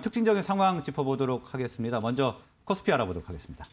특징적인 상황 짚어보도록 하겠습니다. 먼저 코스피 알아보도록 하겠습니다.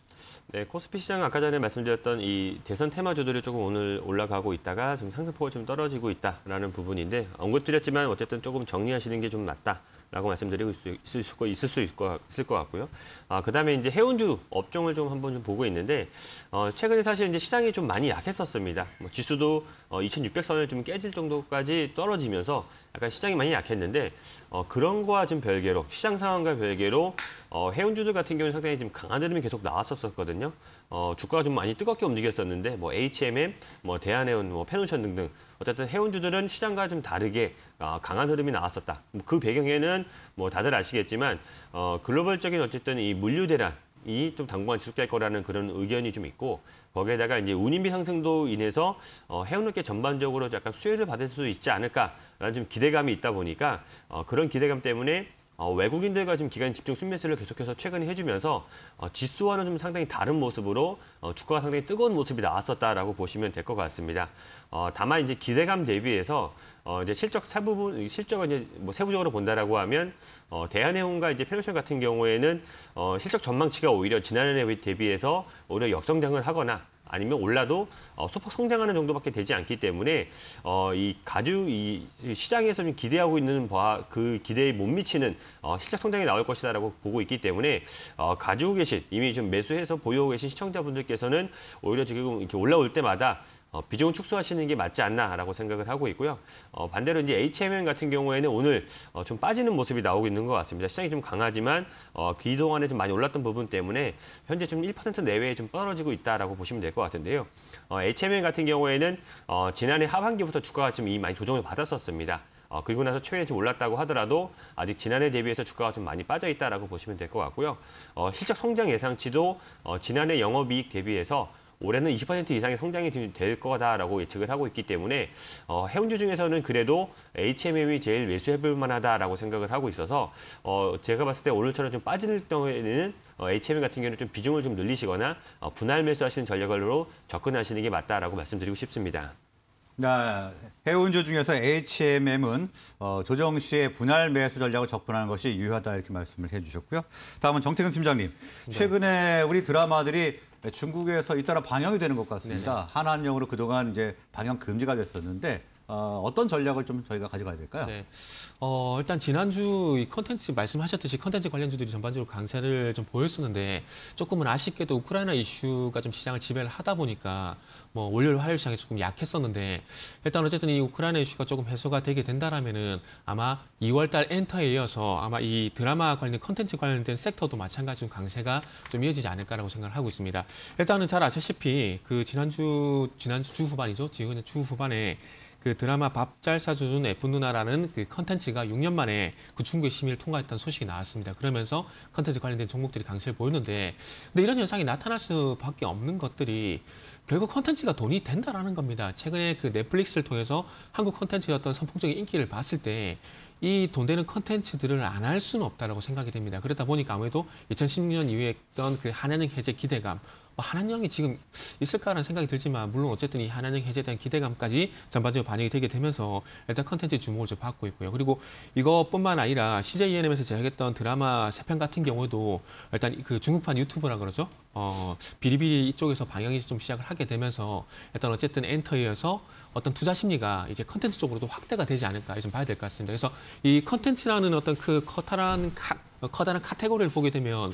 네, 코스피 시장 아까 전에 말씀드렸던 이 대선 테마주들이 조금 오늘 올라가고 있다가 좀 상승폭이 좀 떨어지고 있다라는 부분인데 언급드렸지만 어쨌든 조금 정리하시는 게 좀맞다 라고 말씀드리고 있을 수, 있을 수 있을 것 같고요. 아, 그 다음에 이제 해운주 업종을 좀 한번 좀 보고 있는데, 어, 최근에 사실 이제 시장이 좀 많이 약했었습니다. 뭐 지수도 어, 2600선을 좀 깨질 정도까지 떨어지면서 약간 시장이 많이 약했는데 어, 그런 거와 좀 별개로 시장 상황과 별개로 어, 해운주들 같은 경우는 상당히 좀 강한 흐름이 계속 나왔었거든요. 어, 주가가 좀 많이 뜨겁게 움직였었는데 뭐 HMM, 뭐 대한해운, 뭐 페노션 등등 어쨌든 해운주들은 시장과 좀 다르게 어, 강한 흐름이 나왔었다. 뭐 그 배경에는 뭐 다들 아시겠지만 어, 글로벌적인 어쨌든 이 물류 대란 이좀 당분간 지속될 거라는 그런 의견이 좀 있고 거기에다가 이제 운임비 상승도 인해서 어, 해운업계 전반적으로 약간 수혜를 받을 수 있지 않을까라는 좀 기대감이 있다 보니까 어, 그런 기대감 때문에 어, 외국인들과 지금 기간 집중 순매수를 계속해서 최근에 해주면서 어, 지수와는 좀 상당히 다른 모습으로 어, 주가가 상당히 뜨거운 모습이 나왔었다라고 보시면 될 것 같습니다. 어, 다만 이제 기대감 대비해서 어, 이제 실적 세부분 실적을 이제 뭐 세부적으로 본다라고 하면 어, 대한해운과 이제 펠로션 같은 경우에는 어, 실적 전망치가 오히려 지난해 에 대비해서 오히려 역성장을 하거나 아니면 올라도 어, 소폭 성장하는 정도밖에 되지 않기 때문에 어, 이 가주 이 시장에서 좀 기대하고 있는 바그 기대에 못 미치는 어, 시장 성장이 나올 것이다라고 보고 있기 때문에 어, 가지고 계신 이미 좀 매수해서 보유하고 계신 시청자분들께서는 오히려 지금 이렇게 올라올 때마다 어, 비중을 축소하시는 게 맞지 않나라고 생각을 하고 있고요. 어, 반대로 이제 HMM 같은 경우에는 오늘 어, 좀 빠지는 모습이 나오고 있는 것 같습니다. 시장이 좀 강하지만 어, 그동안에 좀 많이 올랐던 부분 때문에 현재 좀 1% 내외에 좀 떨어지고 있다라고 보시면 될 것 같은데요. 어, HMM 같은 경우에는 어, 지난해 하반기부터 주가가 좀 많이 조정을 받았었습니다. 어, 그리고 나서 최근에 좀 올랐다고 하더라도 아직 지난해 대비해서 주가가 좀 많이 빠져 있다라고 보시면 될 것 같고요. 어, 실적 성장 예상치도 어, 지난해 영업이익 대비해서 올해는 20% 이상의 성장이 될 거다라고 예측을 하고 있기 때문에 어, 해운주 중에서는 그래도 HMM이 제일 매수해볼 만하다라고 생각을 하고 있어서 어, 제가 봤을 때 오늘처럼 좀빠지는 경우에는 어, HMM 같은 경우는 좀 비중을 좀 늘리시거나 어, 분할 매수하시는 전략으로 접근하시는 게 맞다라고 말씀드리고 싶습니다. 아, 해운주 중에서 HMM은 어, 조정 시의 분할 매수 전략을 접근하는 것이 유효하다 이렇게 말씀을 해주셨고요. 다음은 정태근 팀장님. 네. 최근에 우리 드라마들이 중국에서 잇따라 방영이 되는 것 같습니다. 한한령으로 그동안 이제 방영 금지가 됐었는데 어, 어떤 전략을 좀 저희가 가져가야 될까요? 네. 어, 일단 지난주 이 컨텐츠 말씀하셨듯이 컨텐츠 관련주들이 전반적으로 강세를 좀 보였었는데 조금은 아쉽게도 우크라이나 이슈가 좀 시장을 지배를 하다 보니까 뭐 월요일 화요일 시장이 조금 약했었는데 일단 어쨌든 이 우크라이나 이슈가 조금 해소가 되게 된다라면은 아마 2월 달 엔터에 이어서 아마 이 드라마 관련 컨텐츠 관련된 섹터도 마찬가지로 강세가 좀 이어지지 않을까라고 생각을 하고 있습니다. 일단은 잘 아시다시피 그 지난주 지난주 주 후반이죠. 지금 주 후반에 그 드라마 밥 잘 사주는 예쁜 누나라는 그 컨텐츠가 6년 만에 그 중국의 심의를 통과했다는 소식이 나왔습니다. 그러면서 컨텐츠 관련된 종목들이 강세를 보였는데 근데 이런 현상이 나타날 수밖에 없는 것들이 결국 컨텐츠가 돈이 된다라는 겁니다. 최근에 그 넷플릭스를 통해서 한국 컨텐츠의 어떤 선풍적인 인기를 봤을 때 이 돈 되는 컨텐츠들을 안 할 수는 없다라고 생각이 됩니다. 그러다 보니까 아무래도 2016년 이후에 했던 그한해는 해제 기대감 뭐 한한령이 지금 있을까라는 생각이 들지만 물론 어쨌든 이 한한령 해제에 대한 기대감까지 전반적으로 반영이 되게 되면서 일단 컨텐츠 주목을 좀 받고 있고요. 그리고 이것뿐만 아니라 CJNM에서 제작했던 드라마 세편 같은 경우에도 일단 그 중국판 유튜브라 그러죠. 어, 비리비리 이쪽에서 방영이 좀 시작을 하게 되면서 일단 어쨌든 엔터이어서 어떤 투자 심리가 이제 컨텐츠 쪽으로도 확대가 되지 않을까 좀 봐야 될 것 같습니다. 그래서 이 컨텐츠라는 어떤 그 커다란 카, 어, 커다란 카테고리를 보게 되면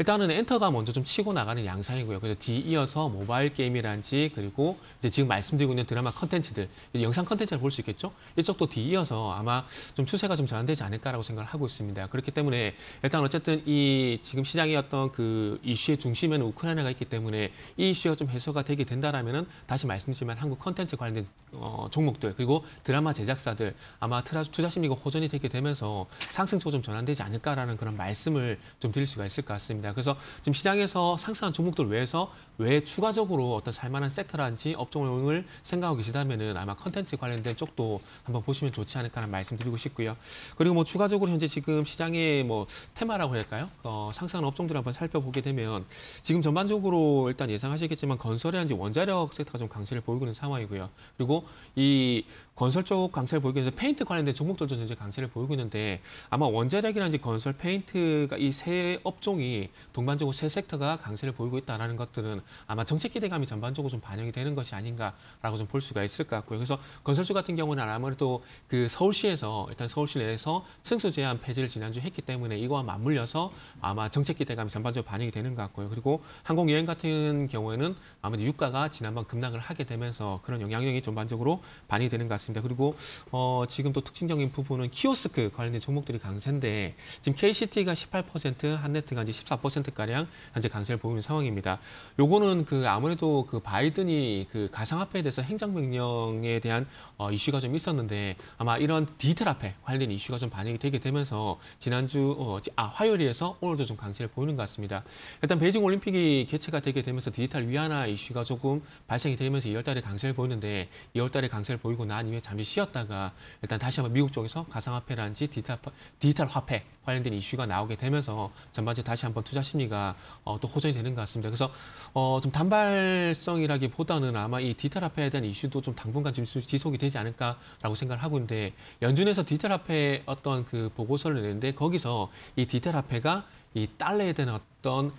일단은 엔터가 먼저 좀 치고 나가는 양상이고요. 그래서 뒤이어서 모바일 게임이란지 그리고 이제 지금 말씀드리고 있는 드라마 컨텐츠들 영상 컨텐츠를 볼 수 있겠죠. 이쪽도 뒤이어서 아마 좀 추세가 좀 전환되지 않을까라고 생각을 하고 있습니다. 그렇기 때문에 일단 어쨌든 이 지금 시장이었던 그 이슈의 중심에는 우크라이나가 있기 때문에 이 이슈가 좀 해소가 되게 된다라면은 다시 말씀드리지만 한국 컨텐츠 관련된 어, 종목들 그리고 드라마 제작사들 아마 투자 심리가 호전이 되게 되면서 상승세로 좀 전환되지 않을까라는 그런 말씀을 좀 드릴 수가 있을 것 같습니다. 있습니다. 그래서 지금 시장에서 상승한 종목들 외에서 왜 추가적으로 어떤 살만한 섹터라든지 업종을 생각하고 계시다면은 아마 컨텐츠 관련된 쪽도 한번 보시면 좋지 않을까라는 말씀드리고 싶고요. 그리고 뭐 추가적으로 현재 지금 시장의 뭐 테마라고 할까요? 어, 상승한 업종들 한번 살펴보게 되면 지금 전반적으로 일단 예상하시겠지만 건설이라든지 원자력 섹터가 좀 강세를 보이고 있는 상황이고요. 그리고 이 건설 쪽 강세를 보이기 위해서 페인트 관련된 종목들도 현재 강세를 보이고 있는데 아마 원자력이라든지 건설 페인트가 이 세 업종이 동반적으로 새 섹터가 강세를 보이고 있다는 것들은 아마 정책 기대감이 전반적으로 좀 반영이 되는 것이 아닌가라고 좀 볼 수가 있을 것 같고요. 그래서 건설주 같은 경우는 아무래도 그 서울시에서 일단 서울시 내에서 승수 제한 폐지를 지난주 했기 때문에 이거와 맞물려서 아마 정책 기대감이 전반적으로 반영이 되는 것 같고요. 그리고 항공여행 같은 경우에는 아무래도 유가가 지난번 급락을 하게 되면서 그런 영향력이 전반적으로 반영이 되는 것 같습니다. 그리고 어, 지금 또 특징적인 부분은 키오스크 관련된 종목들이 강세인데 지금 KCT가 18%, 한네트가 이제 14% 5%가량 현재 강세를 보이는 상황입니다. 요거는 그 아무래도 그 바이든이 그 가상화폐에 대해서 행정명령에 대한 어, 이슈가 좀 있었는데 아마 이런 디지털 화폐 관련 이슈가 좀 반영이 되게 되면서 지난주 어, 아 화요일에서 오늘도 좀 강세를 보이는 것 같습니다. 일단 베이징 올림픽이 개최가 되게 되면서 디지털 위안화 이슈가 조금 발생이 되면서 2월 달에 강세를 보이는데 2월 달에 강세를 보이고 난 이후에 잠시 쉬었다가 일단 다시 한번 미국 쪽에서 가상화폐라든지 디지털, 디지털 화폐 관련된 이슈가 나오게 되면서 전반적으로 다시 한번 투자 심리가 어, 또 호전이 되는 것 같습니다. 그래서 어, 좀 단발성이라기보다는 아마 이 디지털 화폐에 대한 이슈도 좀 당분간 좀 지속이 되지 않을까라고 생각을 하고 있는데 연준에서 디지털 화폐 어떤 그 보고서를 내는데 거기서 이 디지털 화폐가 이 달러에 대한 어떤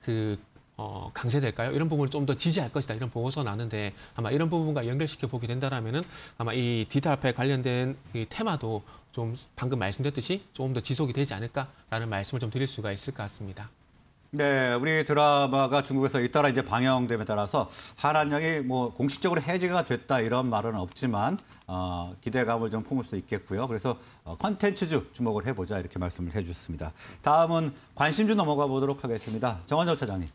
그 어, 강세될까요? 이런 부분을 좀 더 지지할 것이다. 이런 보고서 가 나는데 아마 이런 부분과 연결시켜 보게 된다라면은 아마 이 디지털화에 관련된 이 테마도 좀 방금 말씀드렸듯이 조금 더 지속이 되지 않을까라는 말씀을 좀 드릴 수가 있을 것 같습니다. 네, 우리 드라마가 중국에서 잇따라 이제 방영됨에 따라서 한한영이뭐 공식적으로 해제가 됐다 이런 말은 없지만 어, 기대감을 좀 품을 수 있겠고요. 그래서 어, 컨텐츠주 주목을 해보자 이렇게 말씀을 해주셨습니다. 다음은 관심주 넘어가 보도록 하겠습니다. 정원정 차장님.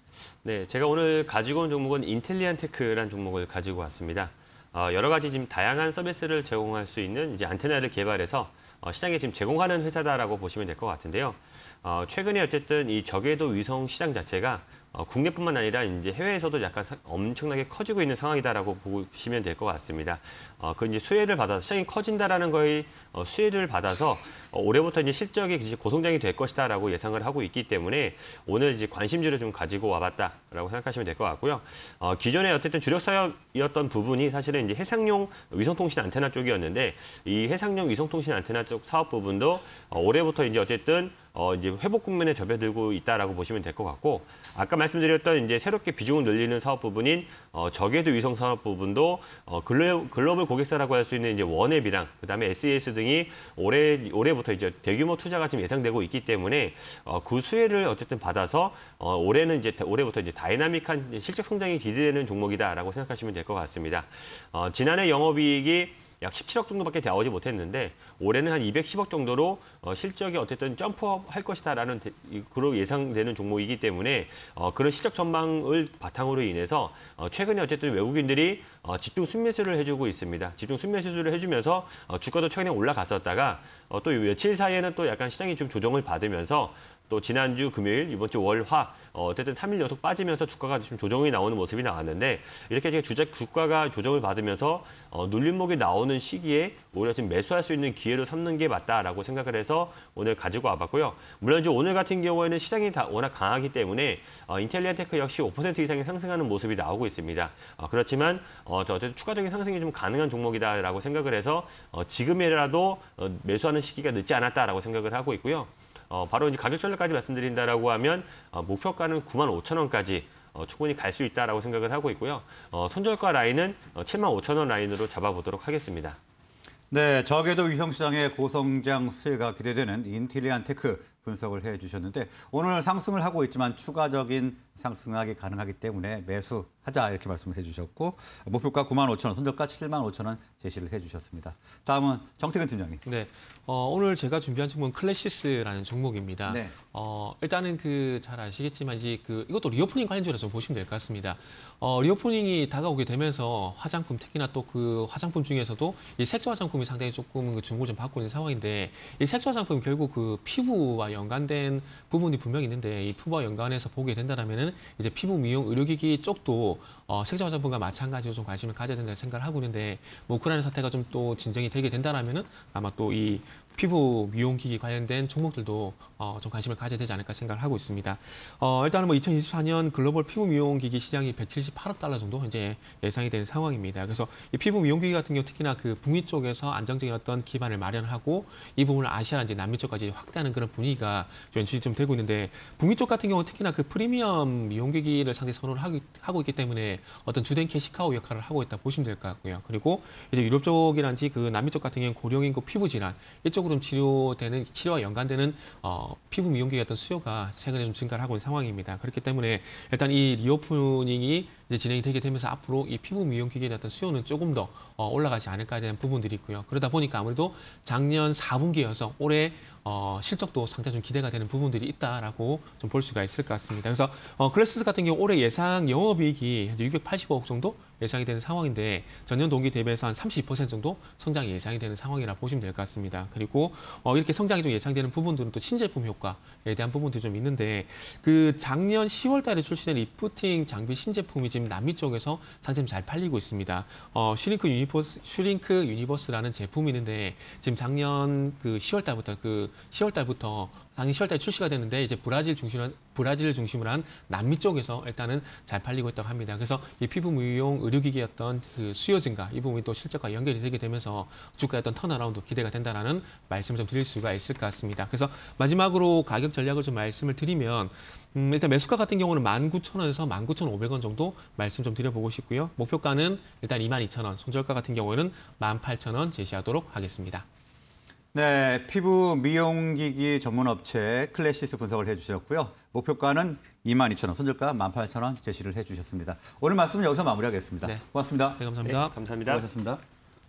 네, 제가 오늘 가지고 온 종목은 인텔리안 테크라는 종목을 가지고 왔습니다. 어, 여러 가지 지금 다양한 서비스를 제공할 수 있는 이제 안테나를 개발해서 어, 시장에 지금 제공하는 회사다라고 보시면 될 것 같은데요. 어, 최근에 어쨌든 이 저궤도 위성 시장 자체가 어, 국내뿐만 아니라 이제 해외에서도 약간 사, 엄청나게 커지고 있는 상황이다라고 보시면 될 것 같습니다. 어, 그 이제 수혜를 받아서 시장이 커진다라는 거의 어, 수혜를 받아서 어, 올해부터 이제 실적이 이제 고성장이 될 것이다라고 예상을 하고 있기 때문에 오늘 이제 관심지를 좀 가지고 와봤다라고 생각하시면 될 것 같고요. 어, 기존에 어쨌든 주력 사업이었던 부분이 사실은 이제 해상용 위성통신 안테나 쪽이었는데 이 해상용 위성통신 안테나 쪽 사업 부분도 어, 올해부터 이제 어쨌든 어, 이제 회복 국면에 접어들고 있다라고 보시면 될 것 같고 아까 말씀드렸던 이제 새롭게 비중을 늘리는 사업 부분인 어, 저궤도 위성 산업 부분도 어, 글로, 글로벌 고객사라고 할 수 있는 이제 원앱이랑 그다음에 SES e 등이 올해 올해부터 이제 대규모 투자가 지금 예상되고 있기 때문에 어, 그 수혜를 어쨌든 받아서 어, 올해는 이제 올해부터 이제 다이나믹한 실적 성장이 기대되는 종목이다라고 생각하시면 될 것 같습니다. 어, 지난해 영업이익이 약 17억 정도밖에 나오지 못했는데 올해는 한 210억 정도로 어, 실적이 어쨌든 점프할 것이다라는 그로 예상되는 종목이기 때문에 어, 그런 실적 전망을 바탕으로 인해서 어, 최근에 어쨌든 외국인들이 어, 집중 순매수를 해주고 있습니다. 집중 순매수를 해주면서 어, 주가도 최근에 올라갔었다가 어, 또 며칠 사이에는 또 약간 시장이 좀 조정을 받으면서 또 지난주 금요일, 이번 주 월화 어, 어쨌든 3일 연속 빠지면서 주가가 지금 조정이 나오는 모습이 나왔는데 이렇게 주작 주가가 조정을 받으면서 어, 눌림목이 나오는 시기에 오히려 지금 매수할 수 있는 기회로 삼는 게 맞다라고 생각을 해서 오늘 가지고 와봤고요. 물론 이제 오늘 같은 경우에는 시장이 다 워낙 강하기 때문에 어, 인텔리언 테크 역시 5% 이상이 상승하는 모습이 나오고 있습니다. 어, 그렇지만 어, 어쨌든 추가적인 상승이 좀 가능한 종목이다라고 생각을 해서 어, 지금이라도 어, 매수하는 시기가 늦지 않았다라고 생각을 하고 있고요. 어, 바로 이제 가격 전략까지 말씀드린다라고 하면 어, 목표가는 9만 5천 원까지 어, 충분히 갈 수 있다라고 생각을 하고 있고요. 어, 손절가 라인은 어, 7만 5천 원 라인으로 잡아보도록 하겠습니다. 네, 저궤도 위성시장의 고성장 수혜가 기대되는 인텔리안 테크 분석을 해주셨는데 오늘 상승을 하고 있지만 추가적인 상승하기 가능하기 때문에 매수하자 이렇게 말씀을 해주셨고 목표가 9만 5천 원, 손절가 7만 5천 원 제시를 해주셨습니다. 다음은 정태근 팀장님. 네, 어, 오늘 제가 준비한 종목은 클래시스라는 종목입니다. 네. 어, 일단은 그 잘 아시겠지만 이제 그 이것도 리오프닝 관련주라 좀 보시면 될 것 같습니다. 어, 리오프닝이 다가오게 되면서 화장품 특히나 또 그 화장품 중에서도 이 색조 화장품이 상당히 조금 그 중고 좀 받고 있는 상황인데 이 색조 화장품 결국 그 피부와 연관된 부분이 분명히 있는데 이피부 연관해서 보게 된다면은 이제 피부 미용 의료기기 쪽도 어, 색조 화장품과 마찬가지로 좀 관심을 가져야 된다 생각을 하고 있는데 뭐 우크라이나 사태가 좀 또 진정이 되게 된다면은 아마 또이 피부 미용기기 관련된 종목들도 어, 좀 관심을 가져야 되지 않을까 생각을 하고 있습니다. 어, 일단은 뭐 2024년 글로벌 피부 미용기기 시장이 178억 달러 정도 현재 예상이 된 상황입니다. 그래서 이 피부 미용기기 같은 경우 특히나 그 북미 쪽에서 안정적인 어떤 기반을 마련하고 이 부분을 아시아나 남미 쪽까지 확대하는 그런 분위기가 연출이 좀 되고 있는데 북미 쪽 같은 경우 특히나 그 프리미엄 미용기기를 상당히 선호를 하기, 하고 있기 때문에 어떤 주된 캐시카우 역할을 하고 있다 보시면 될 것 같고요. 그리고 이제 유럽 쪽이란지 그 남미 쪽 같은 경우는 고령인구 피부 질환 이쪽 피부름 치료되는 치료와 연관되는 어, 피부 미용기에 였던 수요가 최근에 좀 증가를 하고 있는 상황입니다. 그렇기 때문에 일단 이 리오프닝이 이제 진행이 되게 되면서 앞으로 이 피부 미용기기에 대한 수요는 조금 더 어, 올라가지 않을까에 대한 부분들이 있고요. 그러다 보니까 아무래도 작년 4분기여서 올해 어, 실적도 상당히 좀 기대가 되는 부분들이 있다라고 좀 볼 수가 있을 것 같습니다. 그래서 어, 클래스 같은 경우 올해 예상 영업이익이 6 8 5억 정도 예상이 되는 상황인데 전년 동기 대비해서 한 3 0 정도 성장이 예상이 되는 상황이라 보시면 될 것 같습니다. 그리고 어, 이렇게 성장이 좀 예상되는 부분들은 또 신제품 효과에 대한 부분들이 좀 있는데 그 작년 10월 달에 출시된 리프팅 장비 신제품이 지금 남미 쪽에서 상당히 잘 팔리고 있습니다. 어, 슈링크 유니버스 슈링크 유니버스라는 제품이 있는데 지금 작년 그 10월 달부터 그그 10월 달부터 당연히 10월 달에 출시가 되는데 이제 브라질 중심으로 브라질을 중심으로 한 남미 쪽에서 일단은 잘 팔리고 있다고 합니다. 그래서 이 피부 무용 의료기기였던 그 수요 증가 이 부분이 또 실적과 연결이 되게 되면서 주가였던 턴어라운드 기대가 된다라는 말씀을 좀 드릴 수가 있을 것 같습니다. 그래서 마지막으로 가격 전략을 좀 말씀을 드리면 음, 일단 매수가 같은 경우는 19,000원에서 19,500원 정도 말씀 좀 드려보고 싶고요. 목표가는 일단 22,000원, 손절가 같은 경우에는 18,000원 제시하도록 하겠습니다. 네, 피부 미용기기 전문업체 클래시스 분석을 해주셨고요. 목표가는 22,000원, 손절가 18,000원 제시를 해주셨습니다. 오늘 말씀은 여기서 마무리하겠습니다. 네. 고맙습니다. 네, 감사합니다. 네, 감사합니다. 고맙습니다